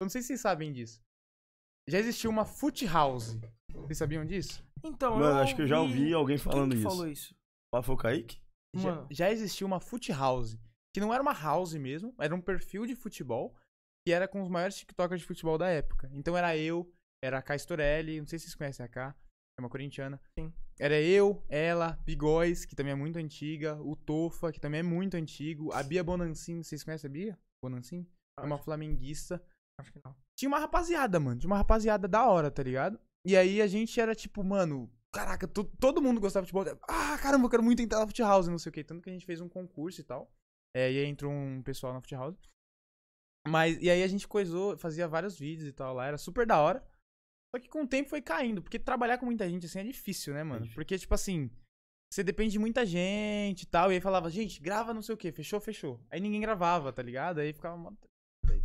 Eu não sei se vocês sabem disso. Já existiu uma foot house. Vocês sabiam disso? Então, Mano, eu acho ouvi... que eu já ouvi alguém falando Quem que falou isso? Lá foi o Kaique? Já, já existiu uma foot house. Que não era uma house mesmo, era um perfil de futebol que era com os maiores TikTokers de futebol da época. Então era eu, era a K Storelli, não sei se vocês conhecem a K, é uma corintiana. Sim. Era eu, ela, Bigóis, que também é muito antiga, o Tofa, que também é muito antigo, a Bia Bonancin, vocês conhecem a Bia? Bonancin? É uma flamenguista. Tinha uma rapaziada, mano. Tinha uma rapaziada da hora, tá ligado? E aí a gente era tipo, mano, caraca, todo mundo gostava de futebol. Ah, caramba, eu quero muito entrar na Foot House, não sei o que. Tanto que a gente fez um concurso e tal. É, e aí entrou um pessoal na Foot House. Mas, e aí a gente coisou, fazia vários vídeos e tal lá, era super da hora. Só que com o tempo foi caindo, porque trabalhar com muita gente assim é difícil, né, mano? É porque, tipo assim, você depende de muita gente e tal. E aí falava, gente, grava não sei o que, fechou, fechou. Aí ninguém gravava, tá ligado? Aí ficava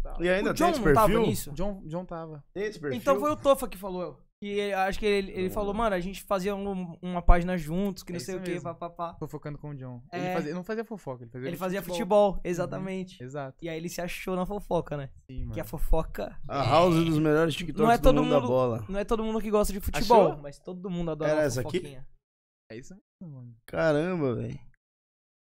tal. E ainda o John tem esse não tava perfil? nisso? John, John tava. Tem esse perfil? Então foi o Tofa que falou. E ele- acho que ele, ele falou, hum. mano, a gente fazia um- uma página juntos, que não É sei o que, papapá. Tô focando com o John. Ele, é. fazia, não fazia fofoca, ele fazia, Ele fazia futebol, uhum. exatamente. Exato. E aí ele se achou na fofoca, né? Sim, mano. Que a fofoca A house dos melhores TikToks Não é todo do mundo da bola. não é todo mundo que gosta de futebol, Achou? mas todo mundo adora Era uma essa aqui? É isso mesmo, mano. Caramba, velho.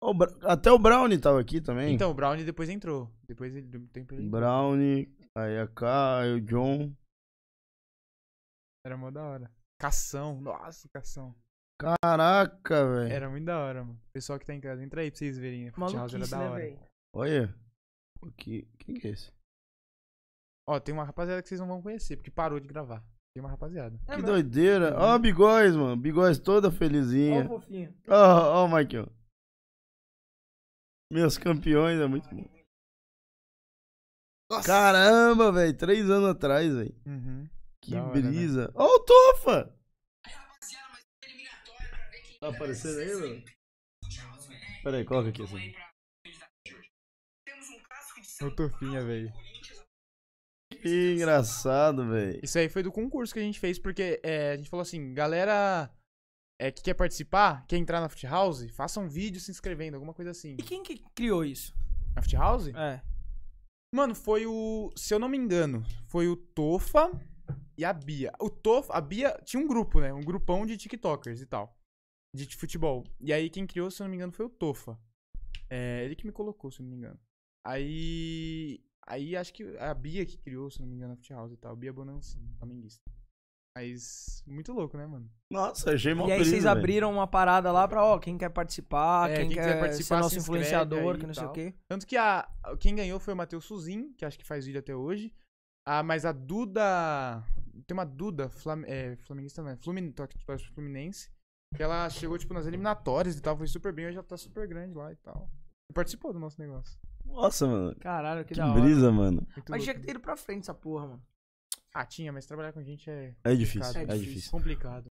O Até o Brownie tava aqui também. Então, o Brownie depois entrou. Depois ele do tempo ele... Brownie, aí a K, aí o John. Era mó da hora. Cação, nossa, cação. Caraca, velho. Era muito da hora, mano. Pessoal que tá em casa, entra aí pra vocês verem. Né? Maluquice, era da né, hora. Né, Olha. que, quem que é esse? Ó, tem uma rapaziada que vocês não vão conhecer, porque parou de gravar. Tem uma rapaziada. É, que mas... doideira. Ó, é. Bigóis, mano. Bigóis toda felizinha. Ó, oh, fofinho. Ó, ó, Michael. Meus campeões é muito bom. Nossa. Caramba, velho. Três anos atrás, velho. Uhum. Que né? brisa. né? o Tofa! Tá aparecendo aí, velho? Pera aí, coloca aqui assim. O Tofinha, velho. Que engraçado, velho. Isso aí foi do concurso que a gente fez, porque é, a gente falou assim, galera é, que quer participar, quer entrar na Foot House, faça um vídeo se inscrevendo, alguma coisa assim. E quem que criou isso? Na Foot House? É. Mano, foi o. Se eu não me engano, foi o Tofa e a Bia. O Tofa. A Bia tinha um grupo, né? Um grupão de TikTokers e tal. De futebol. E aí quem criou, se eu não me engano, foi o Tofa. É, ele que me colocou, se eu não me engano. Aí. Aí acho que a Bia que criou, se não me engano, a Foot House e tal. Bia Bonancini, flamenguista. Mas muito louco, né, mano? Nossa, achei mó E aí vocês abriram uma parada lá pra, ó, quem quer participar, é, quem, quem, quer participar, ser nosso se influenciador, que não sei o quê. Tanto que a, quem ganhou foi o Matheus Suzin, que acho que faz vídeo até hoje. Ah, mas a Duda... Tem uma Duda, flam, é, flamenguista não é, Flumin, tipo, Fluminense, que ela chegou, tipo, nas eliminatórias e tal, foi super bem, hoje ela tá super grande lá e tal. E participou do nosso negócio. Nossa, mano. Caralho, que, que da brisa, mano. Muito mas louco. tinha que né? ter ido pra frente essa porra, mano. Ah, tinha, mas trabalhar com gente é. É difícil, é difícil. É difícil. Complicado.